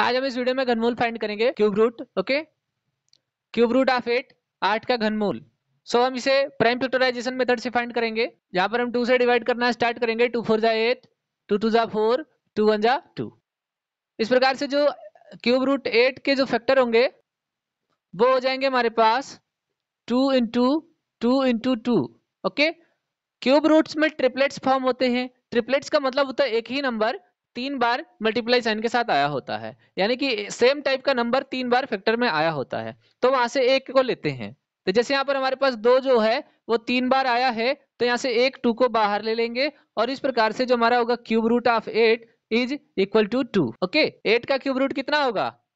आज हम इस वीडियो में घनमूल फाइंड करेंगे cube root okay cube root of eight आठ का घनमूल सो so, हम इसे प्राइम फैक्टराइजेशन मेथड से फाइंड करेंगे यहाँ पर हम टू से डिवाइड करना स्टार्ट करेंगे टू फोर जा एट टू टू जा फोर टू वन जा टू इस प्रकार से जो क्यूब रूट एट के जो फैक्टर होंगे वो हो जाएंगे हमारे पास two into two into two okay cube roots में ट्रिपलेट्स फॉर्म होते हैं ट्रिपलेट्स का मतलब होता है एक ही नंबर तीन बार मल्टीप्लाई साइन के साथ आया होता है यानी कि सेम टाइप का नंबर तीन बार फैक्टर में आया होता है तो वहां से एक को लेते हैं तो जैसे यहाँ पर हमारे पास दो जो है वो तीन बार आया है तो यहाँ से एक टू को बाहर ले लेंगे और इस प्रकार से जो हमारा होगा cube root of eight is equal to two okay eight का क्यूब रूट कितना होगा